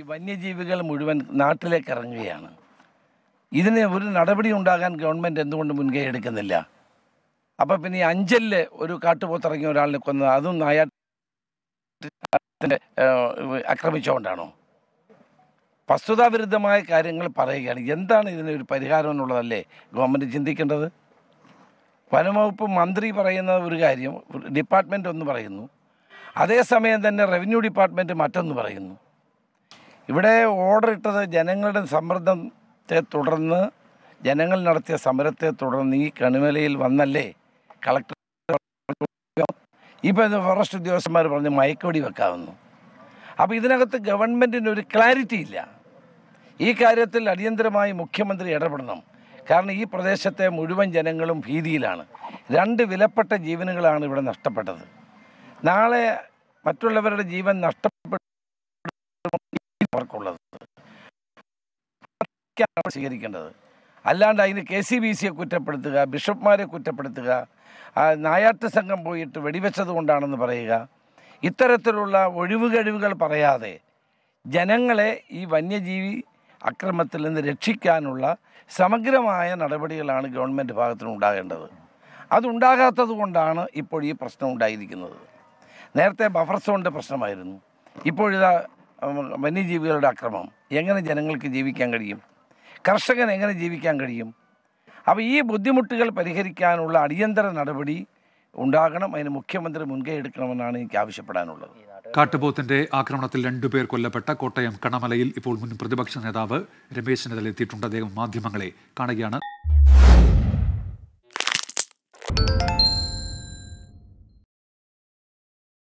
ഈ വന്യജീവികൾ മുഴുവൻ നാട്ടിലേക്ക് ഇറങ്ങുകയാണ് ഇതിന് ഒരു നടപടി ഉണ്ടാകാൻ ഗവൺമെൻറ് എന്തുകൊണ്ട് മുൻകൈ എടുക്കുന്നില്ല അപ്പൊ പിന്നെ അഞ്ചലില് ഒരു കാട്ടുപോത്തിറങ്ങിയ ഒരാളിനെ കൊന്നത് അതും നായാട്ടിൻ്റെ ആക്രമിച്ചുകൊണ്ടാണോ വസ്തുതാവിരുദ്ധമായ കാര്യങ്ങൾ പറയുകയാണ് എന്താണ് ഒരു പരിഹാരം എന്നുള്ളതല്ലേ ഗവൺമെന്റ് ചിന്തിക്കേണ്ടത് വനംവകുപ്പ് മന്ത്രി പറയുന്ന ഒരു കാര്യം ഡിപ്പാർട്ട്മെന്റ് ഒന്ന് പറയുന്നു അതേസമയം തന്നെ റവന്യൂ ഡിപ്പാർട്ട്മെന്റ് മറ്റൊന്ന് പറയുന്നു ഇവിടെ ഓർഡർ ഇട്ടത് ജനങ്ങളുടെ സമ്മർദ്ദത്തെ തുടർന്ന് ജനങ്ങൾ നടത്തിയ സമരത്തെ തുടർന്ന് ഈ കണിമലയിൽ വന്നല്ലേ കളക്ടർ ഇപ്പം ഫോറസ്റ്റ് ഉദ്യോഗസ്ഥന്മാർ പറഞ്ഞ് മയക്കൊടി വെക്കാവുന്നു അപ്പോൾ ഇതിനകത്ത് ഗവൺമെൻറ്റിന് ഒരു ക്ലാരിറ്റി ഇല്ല ഈ കാര്യത്തിൽ അടിയന്തരമായി മുഖ്യമന്ത്രി ഇടപെടണം കാരണം ഈ പ്രദേശത്തെ മുഴുവൻ ജനങ്ങളും ഭീതിയിലാണ് രണ്ട് വിലപ്പെട്ട ജീവനുകളാണ് ഇവിടെ നഷ്ടപ്പെട്ടത് നാളെ മറ്റുള്ളവരുടെ ജീവൻ നഷ്ടപ്പെട്ട നമുക്കുള്ളത് സ്വീകരിക്കേണ്ടത് അല്ലാണ്ട് അതിന് കെ സി ബി സിയെ കുറ്റപ്പെടുത്തുക ബിഷപ്പ്മാരെ കുറ്റപ്പെടുത്തുക നായാട്ട് സംഘം പോയിട്ട് വെടിവെച്ചത് കൊണ്ടാണെന്ന് പറയുക ഇത്തരത്തിലുള്ള ഒഴിവുകഴിവുകൾ പറയാതെ ജനങ്ങളെ ഈ വന്യജീവി അക്രമത്തിൽ നിന്ന് രക്ഷിക്കാനുള്ള സമഗ്രമായ നടപടികളാണ് ഗവൺമെൻറ് ഭാഗത്തിന് ഉണ്ടാകേണ്ടത് അതുണ്ടാകാത്തത് കൊണ്ടാണ് ഇപ്പോൾ ഈ പ്രശ്നം ഉണ്ടായിരിക്കുന്നത് നേരത്തെ ബഫർ സോണിൻ്റെ പ്രശ്നമായിരുന്നു ഇപ്പോഴിതാ വന്യജീവികളുടെ അക്രമം എങ്ങനെ ജനങ്ങൾക്ക് ജീവിക്കാൻ കഴിയും കർഷകൻ എങ്ങനെ ജീവിക്കാൻ കഴിയും അപ്പോൾ ഈ ബുദ്ധിമുട്ടുകൾ പരിഹരിക്കാനുള്ള അടിയന്തര നടപടി ഉണ്ടാകണം അതിന് മുഖ്യമന്ത്രി മുൻകൈ എടുക്കണമെന്നാണ് എനിക്ക് ആവശ്യപ്പെടാനുള്ളത് കാട്ടുപോത്തിന്റെ ആക്രമണത്തിൽ രണ്ടുപേർ കൊല്ലപ്പെട്ട കോട്ടയം കണമലയിൽ ഇപ്പോൾ മുൻ പ്രതിപക്ഷ നേതാവ് രമേശ് ചെന്നിത്തല എത്തിയിട്ടുണ്ട് അദ്ദേഹം മാധ്യമങ്ങളെ കാണുകയാണ്